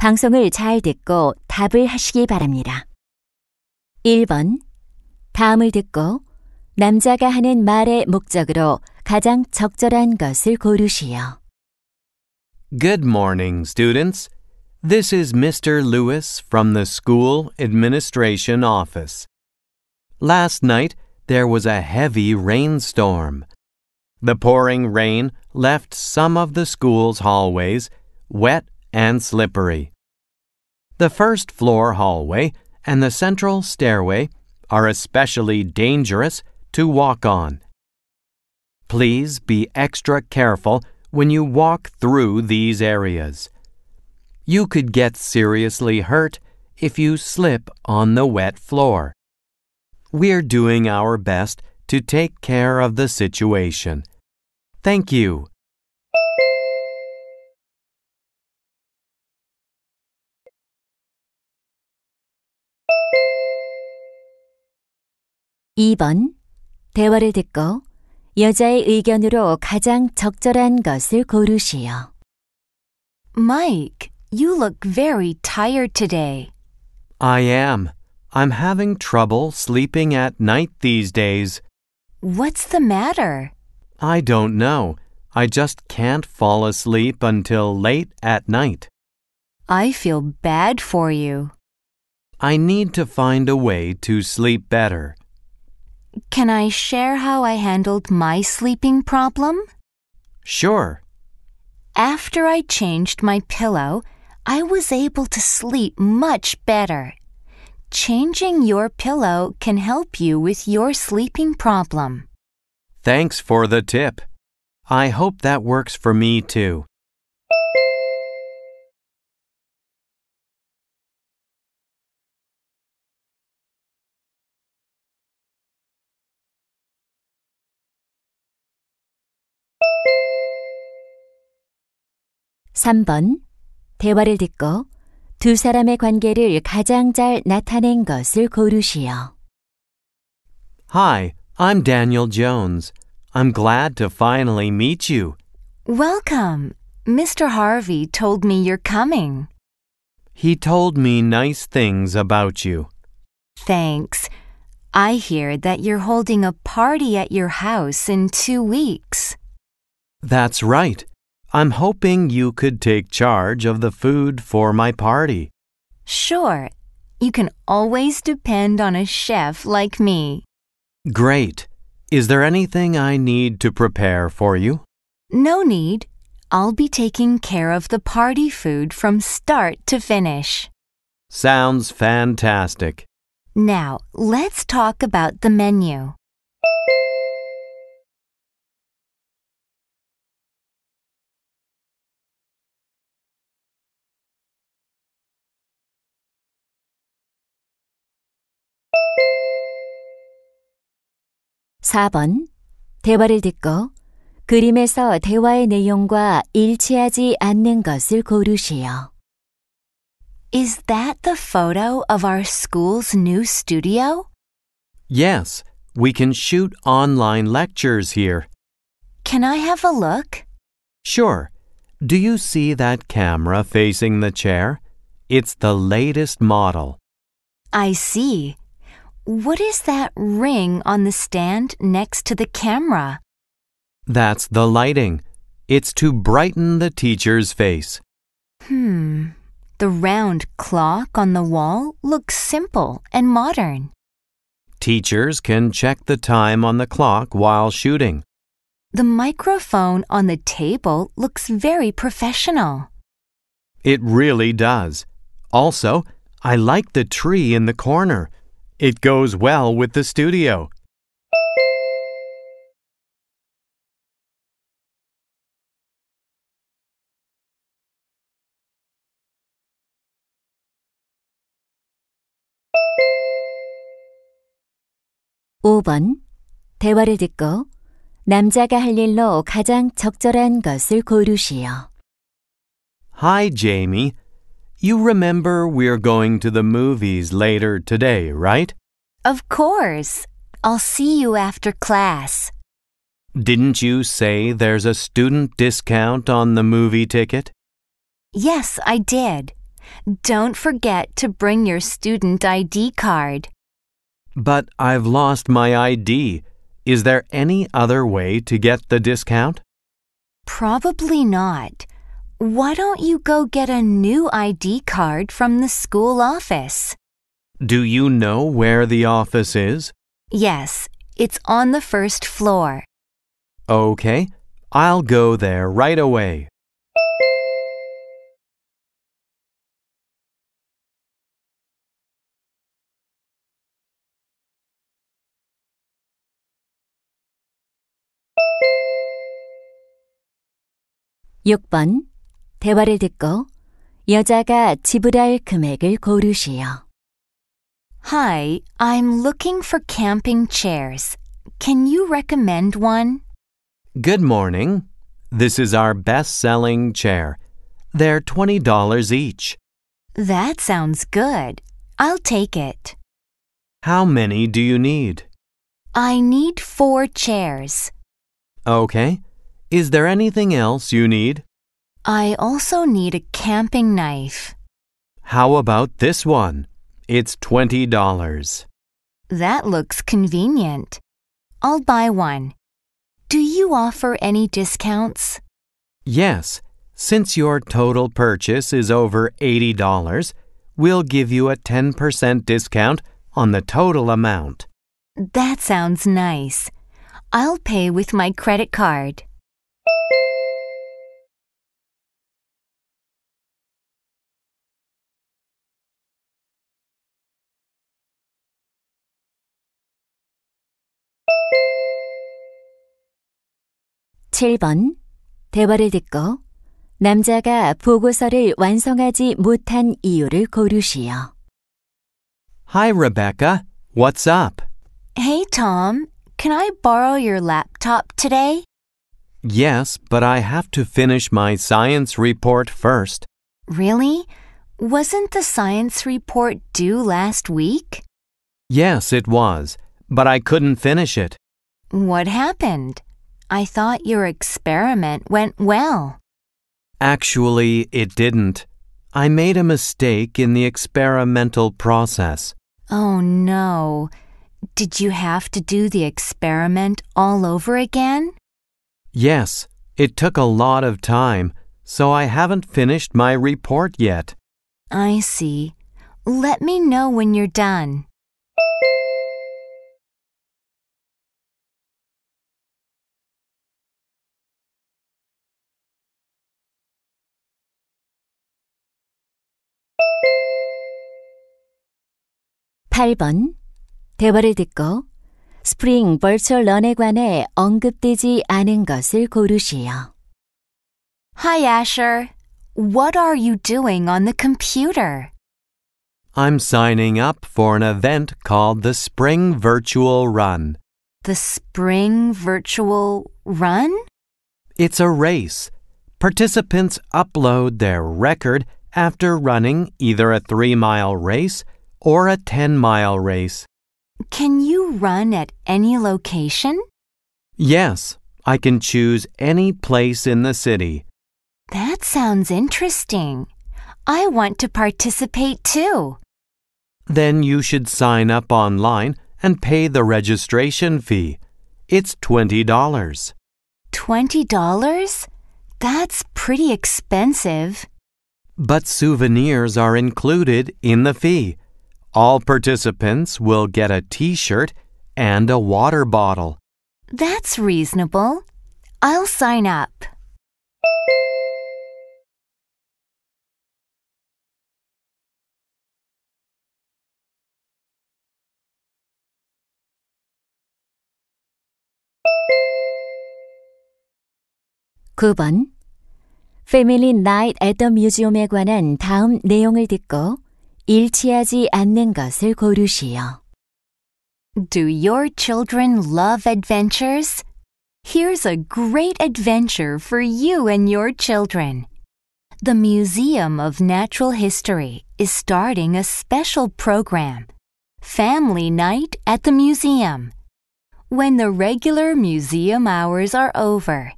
방송을 잘 듣고 답을 하시기 바랍니다. 1번. 다음을 듣고 남자가 하는 말의 목적으로 가장 적절한 것을 고르시오. Good morning, students. This is Mr. Lewis from the school administration office. Last night there was a heavy rainstorm. The pouring rain left some of the school's hallways wet and slippery. The first floor hallway and the central stairway are especially dangerous to walk on. Please be extra careful when you walk through these areas. You could get seriously hurt if you slip on the wet floor. We're doing our best to take care of the situation. Thank you. 2번 대화를 듣고 여자의 의견으로 가장 적절한 것을 고르시오. Mike, you look very tired today. I am. I'm having trouble sleeping at night these days. What's the matter? I don't know. I just can't fall asleep until late at night. I feel bad for you. I need to find a way to sleep better. Can I share how I handled my sleeping problem? Sure. After I changed my pillow, I was able to sleep much better. Changing your pillow can help you with your sleeping problem. Thanks for the tip. I hope that works for me too. 3번 대화를 듣고 두 사람의 관계를 가장 잘 나타낸 것을 고르시오. Hi, I'm Daniel Jones. I'm glad to finally meet you. Welcome. Mr. Harvey told me you're coming. He told me nice things about you. Thanks. I hear that you're holding a party at your house in two weeks. That's right. I'm hoping you could take charge of the food for my party. Sure. You can always depend on a chef like me. Great. Is there anything I need to prepare for you? No need. I'll be taking care of the party food from start to finish. Sounds fantastic. Now, let's talk about the menu. 4번 대화를 듣고 그림에서 대화의 내용과 일치하지 않는 것을 고르시오. Is that the photo of our school's new studio? Yes, we can shoot online lectures here. Can I have a look? Sure. Do you see that camera facing the chair? It's the latest model. I see. What is that ring on the stand next to the camera? That's the lighting. It's to brighten the teacher's face. Hmm. The round clock on the wall looks simple and modern. Teachers can check the time on the clock while shooting. The microphone on the table looks very professional. It really does. Also, I like the tree in the corner. It goes well with the studio. (5번) 대화를 듣고 남자가 할 일로 가장 적절한 것을 고르시오. Hi, Jamie. You remember we're going to the movies later today, right? Of course. I'll see you after class. Didn't you say there's a student discount on the movie ticket? Yes, I did. Don't forget to bring your student ID card. But I've lost my ID. Is there any other way to get the discount? Probably not. Why don't you go get a new ID card from the school office? Do you know where the office is? Yes, it's on the first floor. Okay, I'll go there right away. (6번) 대화를 듣고 여자가 지불할 금액을 고르시오. Hi, I'm looking for camping chairs. Can you recommend one? Good morning. This is our best selling chair. They're $20 each. That sounds good. I'll take it. How many do you need? I need four chairs. Okay. Is there anything else you need? I also need a camping knife. How about this one? It's $20. That looks convenient. I'll buy one. Do you offer any discounts? Yes. Since your total purchase is over $80, we'll give you a 10% discount on the total amount. That sounds nice. I'll pay with my credit card. 7번 대화를 듣고 남자가 보고서를 완성하지 못한 이유를 고르시오. Hi, Rebecca. What's up? Hey, Tom. Can I borrow your laptop today? Yes, but I have to finish my science report first. Really? Wasn't the science report due last week? Yes, it was, but I couldn't finish it. What happened? I thought your experiment went well. Actually, it didn't. I made a mistake in the experimental process. Oh no. Did you have to do the experiment all over again? Yes, it took a lot of time, so I haven't finished my report yet. I see. Let me know when you're done. 8번 대화를 듣고 스프링 버츄얼 런에 관해 언급되지 않은 것을 고르시오. Hi Asher. What are you doing on the computer? I'm signing up for an event called the Spring Virtual Run. The Spring Virtual Run? It's a race. Participants upload their record after running either a three mile race or a 10 mile race. Can you run at any location? Yes, I can choose any place in the city. That sounds interesting. I want to participate too. Then you should sign up online and pay the registration fee. It's $20. $20? That's pretty expensive. But souvenirs are included in the fee all participants will get a t shirt and a water bottle. That's reasonable. I'll sign up. Family Night at the Museum에 관한 다음 내용을 듣고 일치하지 않는 것을 고르시오. Do your children love adventures? Here's a great adventure for you and your children. The Museum of Natural History is starting a special program, Family Night at the Museum. When the regular museum hours are over,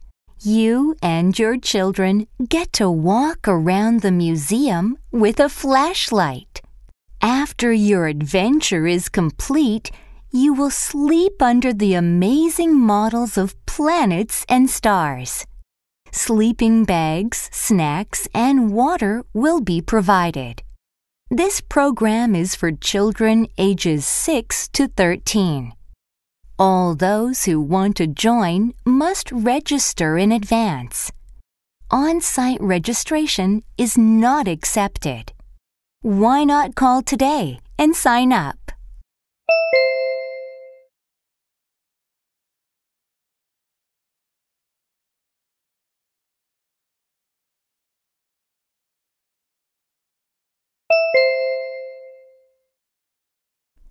you and your children get to walk around the museum with a flashlight. After your adventure is complete, you will sleep under the amazing models of planets and stars. Sleeping bags, snacks, and water will be provided. This program is for children ages 6 to 13. All those who want to join must register in advance. On site registration is not accepted. Why not call today and sign up?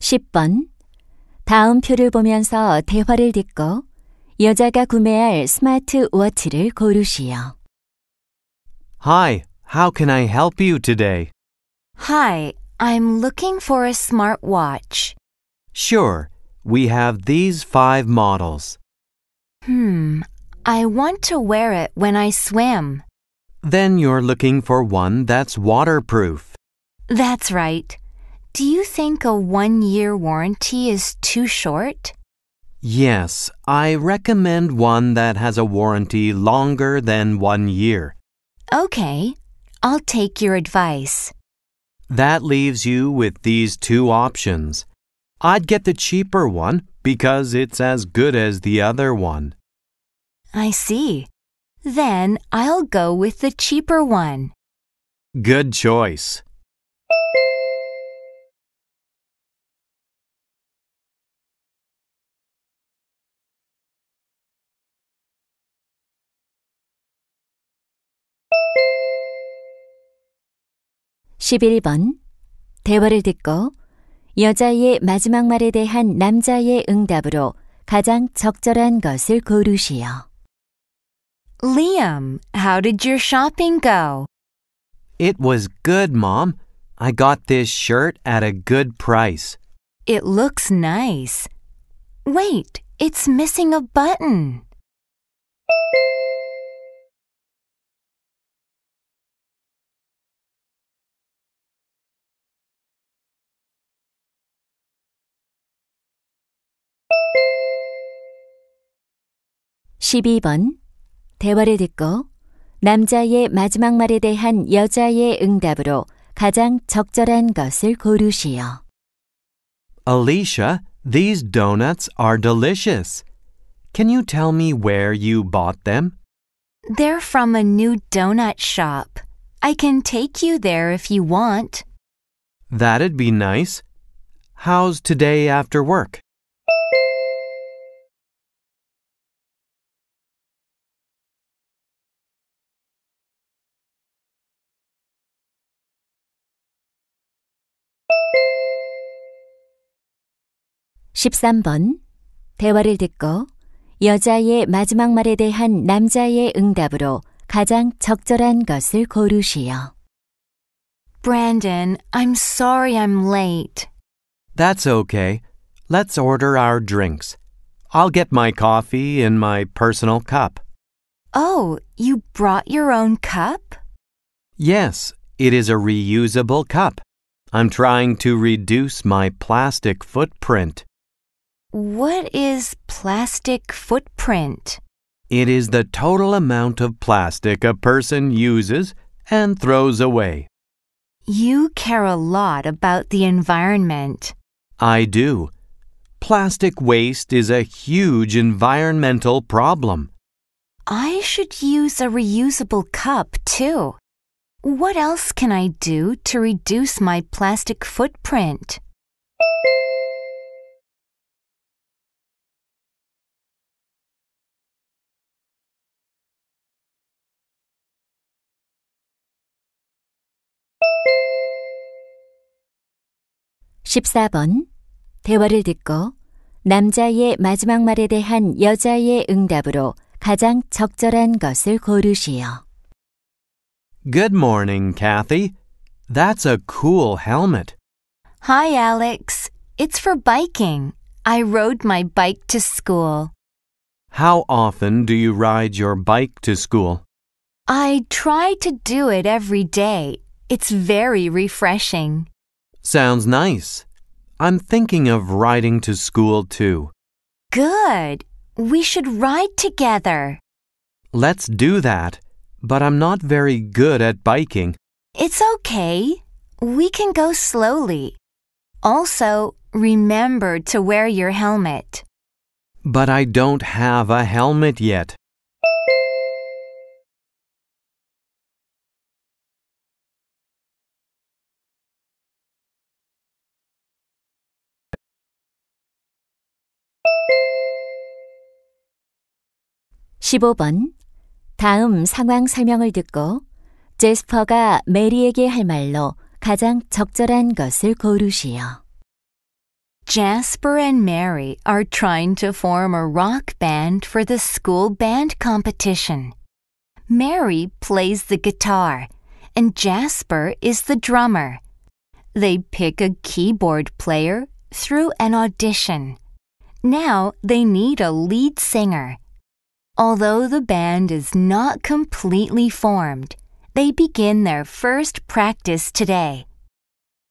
(10번) 다음 표를 보면서 대화를 듣고 여자가 구매할 스마트 워치를 고르시오. Hi, how can I help you today? Hi, I'm looking for a smart watch. Sure, we have these five models. Hmm, I want to wear it when I swim. Then you're looking for one that's waterproof. That's right. Do you think a one year warranty is too short? Yes, I recommend one that has a warranty longer than one year. Okay, I'll take your advice. That leaves you with these two options. I'd get the cheaper one because it's as good as the other one. I see. Then I'll go with the cheaper one. Good choice. 11번 대화를 듣고 여자의 마지막 말에 대한 남자의 응답으로 가장 적절한 것을 고르시오. Liam, how did your shopping go? It was good, Mom. I got this shirt at a good price. It looks nice. Wait, it's missing a button. 12번 대화를 듣고 남자의 마지막 말에 대한 여자의 응답으로 가장 적절한 것을 고르시오. Alicia, these donuts are delicious. Can you tell me where you bought them? They're from a new donut shop. I can take you there if you want. That'd be nice. How's today after work? 13번 대화를 듣고 여자의 마지막 말에 대한 남자의 응답으로 가장 적절한 것을 고르시오. Brandon, I'm sorry I'm late. That's okay. Let's order our drinks. I'll get my coffee in my personal cup. Oh, you brought your own cup? Yes, it is a reusable cup. I'm trying to reduce my plastic footprint. What is plastic footprint? It is the total amount of plastic a person uses and throws away. You care a lot about the environment. I do. Plastic waste is a huge environmental problem. I should use a reusable cup too. What else can I do to reduce my plastic footprint? 14번 대화를 듣고 남자의 마지막 말에 대한 여자의 응답으로 가장 적절한 것을 고르시오. Good morning, Kathy. That's a cool helmet. Hi, Alex. It's for biking. I rode my bike to school. How often do you ride your bike to school? I try to do it every day. It's very refreshing. Sounds nice. I'm thinking of riding to school too. Good. We should ride together. Let's do that. But I'm not very good at biking. It's okay. We can go slowly. Also, remember to wear your helmet. But I don't have a helmet yet. 15번 다음 상황 설명을 듣고 제스퍼가 메리에게 할 말로 가장 적절한 것을 고르시오. Jasper and Mary are trying to form a rock band for the school band competition. Mary plays the guitar and Jasper is the drummer. They pick a keyboard player through an audition. Now they need a lead singer. Although the band is not completely formed, they begin their first practice today.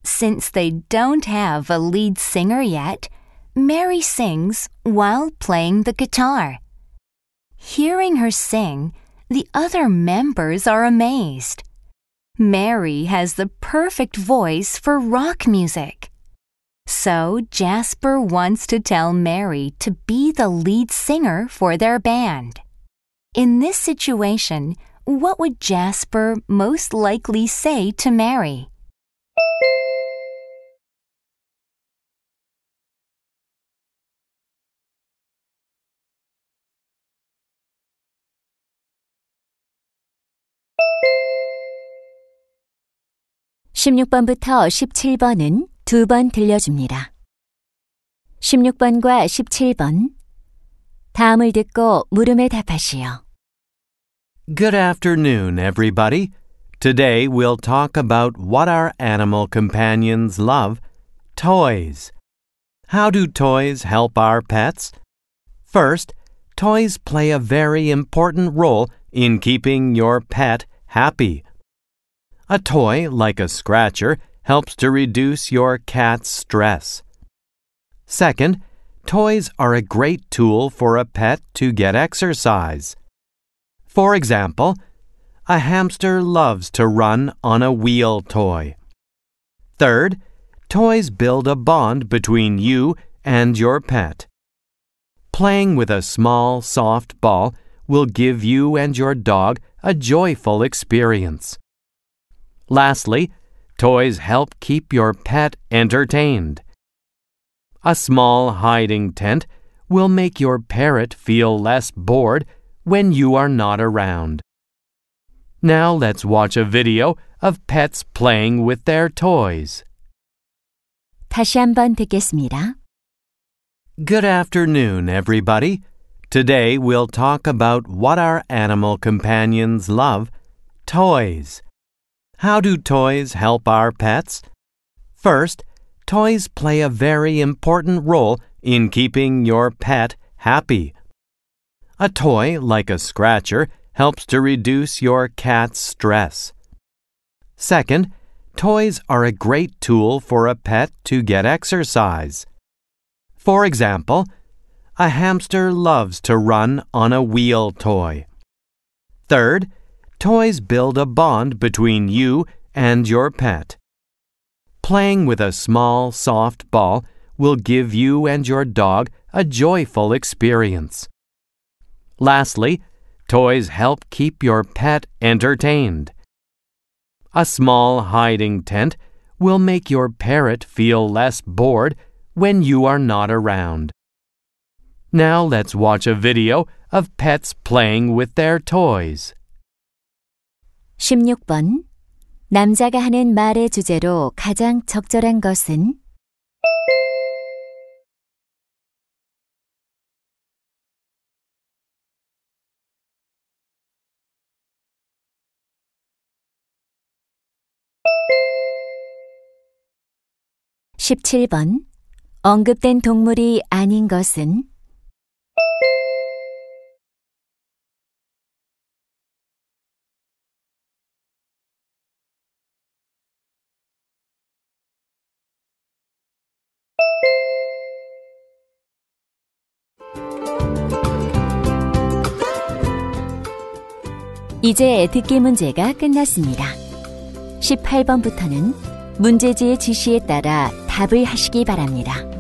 Since they don't have a lead singer yet, Mary sings while playing the guitar. Hearing her sing, the other members are amazed. Mary has the perfect voice for rock music. So Jasper wants to tell Mary to be the lead singer for their band. In this situation, what would Jasper most likely say to Mary? (16번부터 17번은) 들려줍니다. 16번과 17번. 다음을 듣고 물음에 답하시오. Good afternoon, everybody. Today we'll talk about what our animal companions love toys. How do toys help our pets? First, toys play a very important role in keeping your pet happy. A toy, like a scratcher, helps to reduce your cat's stress. Second, toys are a great tool for a pet to get exercise. For example, a hamster loves to run on a wheel toy. Third, toys build a bond between you and your pet. Playing with a small, soft ball will give you and your dog a joyful experience. Lastly, Toys help keep your pet entertained. A small hiding tent will make your parrot feel less bored when you are not around. Now let's watch a video of pets playing with their toys. 다시 한 번 듣겠습니다. Good afternoon, everybody. Today we'll talk about what our animal companions love toys. How do toys help our pets? First, toys play a very important role in keeping your pet happy. A toy, like a scratcher, helps to reduce your cat's stress. Second, toys are a great tool for a pet to get exercise. For example, a hamster loves to run on a wheel toy. Third, Toys build a bond between you and your pet. Playing with a small, soft ball will give you and your dog a joyful experience. Lastly, toys help keep your pet entertained. A small hiding tent will make your parrot feel less bored when you are not around. Now let's watch a video of pets playing with their toys. 16번 남자가 하는 말의 주제로 가장 적절한 것은 (17번) 언급된 동물이 아닌 것은 이제 듣기 문제가 끝났습니다. 18번부터는 문제지의 지시에 따라 답을 하시기 바랍니다.